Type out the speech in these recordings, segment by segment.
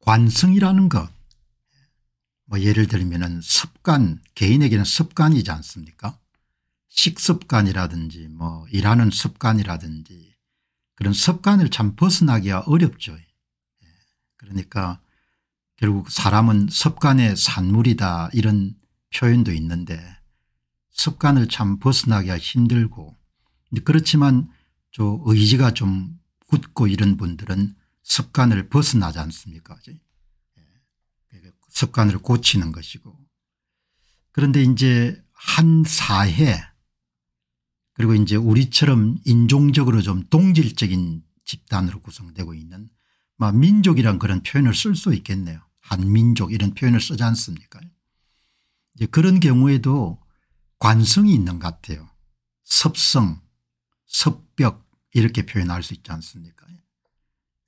관성이라는 것. 뭐 예를 들면 습관 개인에게는 습관이지 않습니까 식습관이라든지 뭐 일하는 습관이라든지 그런 습관을 참 벗어나기가 어렵죠. 예. 그러니까 결국 사람은 습관의 산물이다 이런 표현도 있는데 습관을 참 벗어나기가 힘들고 그렇지만 저 의지가 좀 굳고 이런 분들은 습관을 벗어나지 않습니까 예. 습관을 고치는 것이고 그런데 이제 한 사회 그리고 이제 우리처럼 인종적으로 좀 동질적인 집단으로 구성되고 있는 민족이란 그런 표현을 쓸 수 있겠네요. 한민족 이런 표현을 쓰지 않습니까 이제 그런 경우에도 관성이 있는 것 같아요. 섭성 섭벽 이렇게 표현할 수 있지 않습니까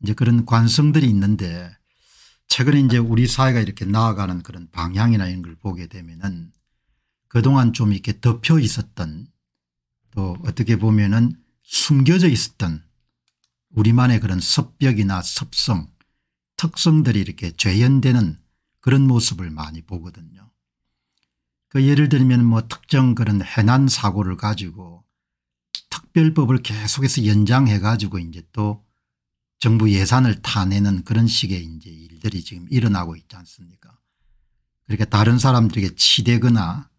이제 그런 관성들이 있는데 최근에 이제 우리 사회가 이렇게 나아가는 그런 방향이나 이런 걸 보게 되면은 그동안 좀 이렇게 덮여 있었던 또 어떻게 보면은 숨겨져 있었던 우리만의 그런 섭벽이나 섭성 특성들이 이렇게 재현되는 그런 모습을 많이 보거든요. 그 예를 들면 뭐 특정 그런 해난 사고를 가지고 특별법을 계속해서 연장해 가지고 이제 또 정부 예산을 타내는 그런 식의 이제 일들이 지금 일어나고 있지 않습니까 그러니 다른 사람들에게 치대거나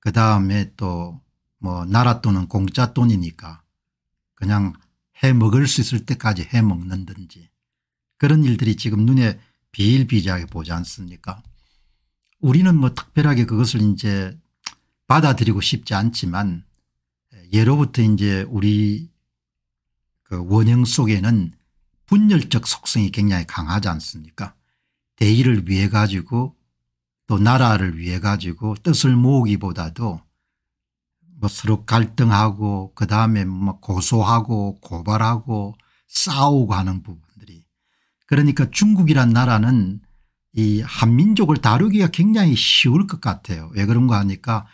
그다음에 또 뭐 나라 돈은 공짜 돈이니까 그냥 해먹을 수 있을 때까지 해먹는든지 그런 일들이 지금 눈에 비일비재하게 보지 않습니까 우리는 뭐 특별하게 그것을 이제 받아들이고 싶지 않지만 예, 예로부터 이제 우리 그 원형 속에는 분열적 속성이 굉장히 강하지 않습니까 대의를 위해 가지고 또 나라를 위해 가지고 뜻을 모으기보다도 뭐 서로 갈등하고 그다음에 뭐 고소하고 고발하고 싸우고 하는 부분들이 그러니까 중국이란 나라는 이 한민족을 다루기가 굉장히 쉬울 것 같아요. 왜 그런가 하니까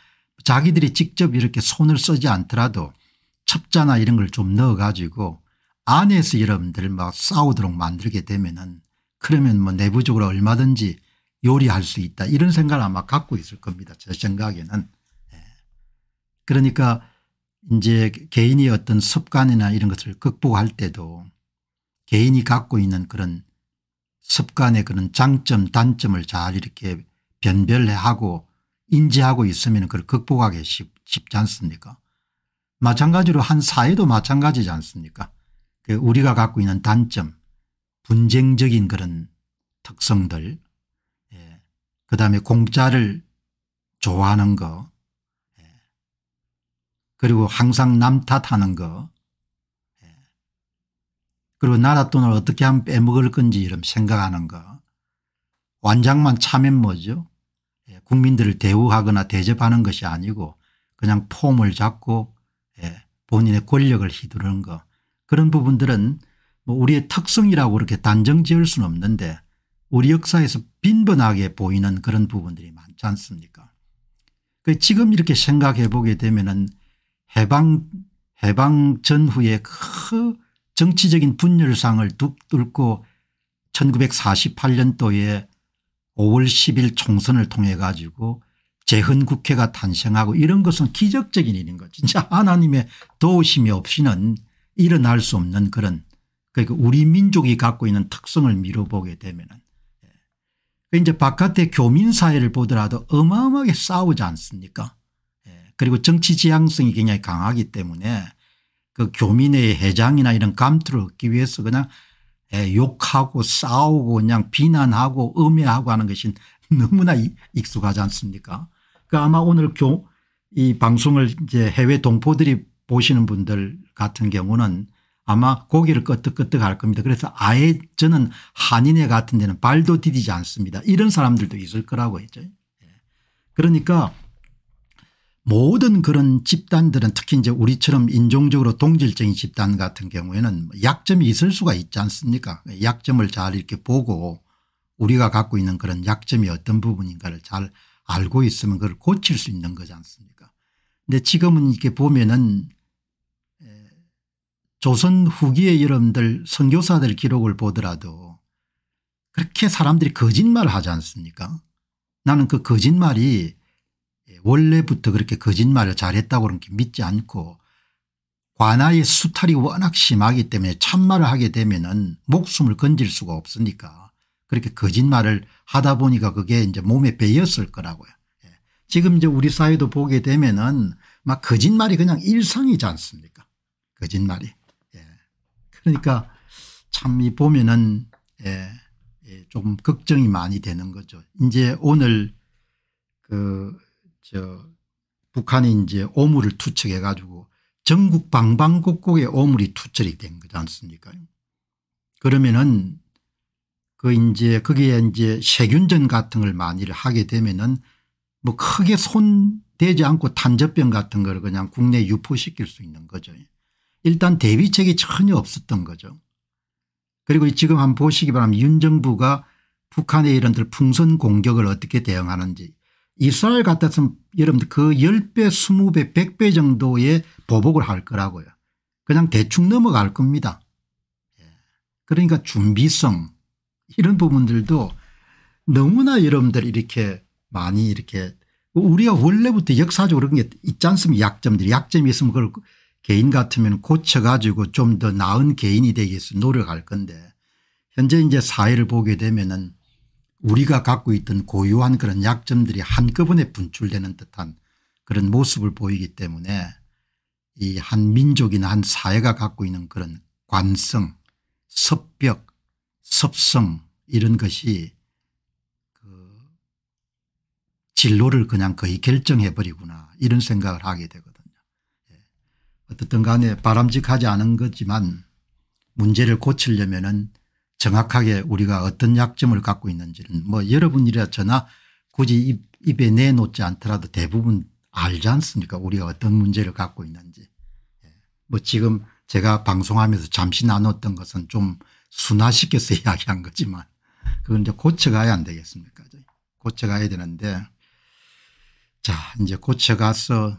자기들이 직접 이렇게 손을 쓰지 않더라도 첩자나 이런 걸 좀 넣어 가지고 안에서 여러분들 막 싸우도록 만들게 되면은 그러면 뭐 내부적으로 얼마든지 요리할 수 있다 이런 생각을 아마 갖고 있을 겁니다. 제 생각에는. 예. 그러니까 이제 개인이 어떤 습관이나 이런 것을 극복할 때도 개인이 갖고 있는 그런 습관의 그런 장점 단점을 잘 이렇게 변별하고 인지하고 있으면 그걸 극복하기 쉽, 쉽지 않습니까 마찬가지로 한 사회도 마찬가지지 않습니까 그 우리가 갖고 있는 단점 분쟁적인 그런 특성들 예. 그다음에 공짜를 좋아하는 거 예. 그리고 항상 남 탓하는 거 예. 그리고 나라 돈을 어떻게 하면 빼먹을 건지 이런 생각하는 거 완장만 차면 뭐죠 예, 국민들을 대우하거나 대접하는 것이 아니고 그냥 폼을 잡고 예, 본인의 권력을 휘두르는 거 그런 부분들은 뭐 우리의 특성이라고 그렇게 단정 지을 수는 없는데 우리 역사에서 빈번하게 보이는 그런 부분들이 많지 않습니까 그 지금 이렇게 생각해 보게 되면은 해방 해방 전후에 그 정치적인 분열상을 뚫고 1948년도에 5월 10일 총선을 통해 가지고 재헌국회가 탄생하고 이런 것은 기적적인 일인 거 진짜 하나님의 도우심이 없이는 일어날 수 없는 그런 그러니까 우리 민족이 갖고 있는 특성을 미뤄보게 되면 은 예. 그 이제 바깥의 교민사회를 보더라도 어마어마하게 싸우지 않습니까 예. 그리고 정치 지향성이 굉장히 강하기 때문에 그 교민의 해장이나 이런 감투를 얻기 위해서 그냥 예, 욕하고 싸우고 그냥 비난하고 음해하고 하는 것이 너무나 익숙하지 않습니까 그러니까 아마 오늘 교, 이 방송을 이제 해외 동포들이 보시는 분들 같은 경우는 아마 고기를 끄떡끄떡 할 겁니다. 그래서 아예 저는 한인회 같은 데는 발도 디디지 않습니다. 이런 사람들도 있을 거라고 했죠. 예. 그러니까 모든 그런 집단들은 특히 이제 우리처럼 인종적으로 동질적인 집단 같은 경우에는 약점이 있을 수가 있지 않습니까 예, 약점을 잘 이렇게 보고 우리가 갖고 있는 그런 약점이 어떤 부분인가를 잘 알고 있으면 그걸 고칠 수 있는 거지 않습니까 근데 지금은 이렇게 보면은 조선 후기의 여러분들 선교사들 기록을 보더라도 그렇게 사람들이 거짓말을 하지 않습니까 나는 그 거짓말이 예, 원래부터 그렇게 거짓말을 잘했다고 그렇게 믿지 않고 관아의 수탈이 워낙 심하기 때문에 참말을 하게 되면은 목숨을 건질 수가 없으니까 그렇게 거짓말을 하다 보니까 그게 이제 몸에 배였을 거라고요. 지금 이제 우리 사회도 보게 되면은 막 거짓말이 그냥 일상이지 않습니까? 거짓말이. 예. 그러니까 참 이 보면은 예. 예. 조금 걱정이 많이 되는 거죠. 이제 오늘 그 저 북한이 이제 오물을 투척해 가지고 전국 방방곡곡에 오물이 투철이 된 거지 않습니까? 그러면은 그 이제 거기에 이제 세균전 같은 걸 많이 하게 되면은 뭐 크게 손대지 않고 탄저병 같은 걸 그냥 국내 유포시킬 수 있는 거죠. 일단 대비책이 전혀 없었던 거죠. 그리고 지금 한번 보시기 바랍니다. 윤 정부가 북한의 이런들 풍선 공격을 어떻게 대응하는지 이스라엘 같았으면 여러분들 그 10배 20배 100배 정도의 보복을 할 거라고요. 그냥 대충 넘어갈 겁니다. 예. 그러니까 준비성 이런 부분들도 너무나 여러분들 이렇게 많이 이렇게 우리가 원래부터 역사적으로 그런 게 있지 않습니까 약점들이 약점이 있으면 그걸 개인 같으면 고쳐가지고 좀 더 나은 개인이 되기 위해서 노력할 건데 현재 이제 사회를 보게 되면은 우리가 갖고 있던 고유한 그런 약점들이 한꺼번에 분출되는 듯한 그런 모습을 보이기 때문에 이 한 민족이나 한 사회가 갖고 있는 그런 관성 섭벽 섭성 이런 것이 진로를 그냥 거의 결정해버리구나 이런 생각을 하게 되거든요. 예. 어떻든 간에 바람직하지 않은 거지만 문제를 고치려면 은 정확하게 우리가 어떤 약점을 갖고 있는지는 뭐 여러분이라 저나 굳이 입, 에 내놓지 않더라도 대부분 알지 않습니까 우리가 어떤 문제를 갖고 있는지. 예. 뭐 지금 제가 방송하면서 잠시 나눴던 것은 좀 순화시켜서 이야기한 거지만 그건 이제 고쳐가야 안 되겠습니까 고쳐가야 되는데 자 이제 고쳐가서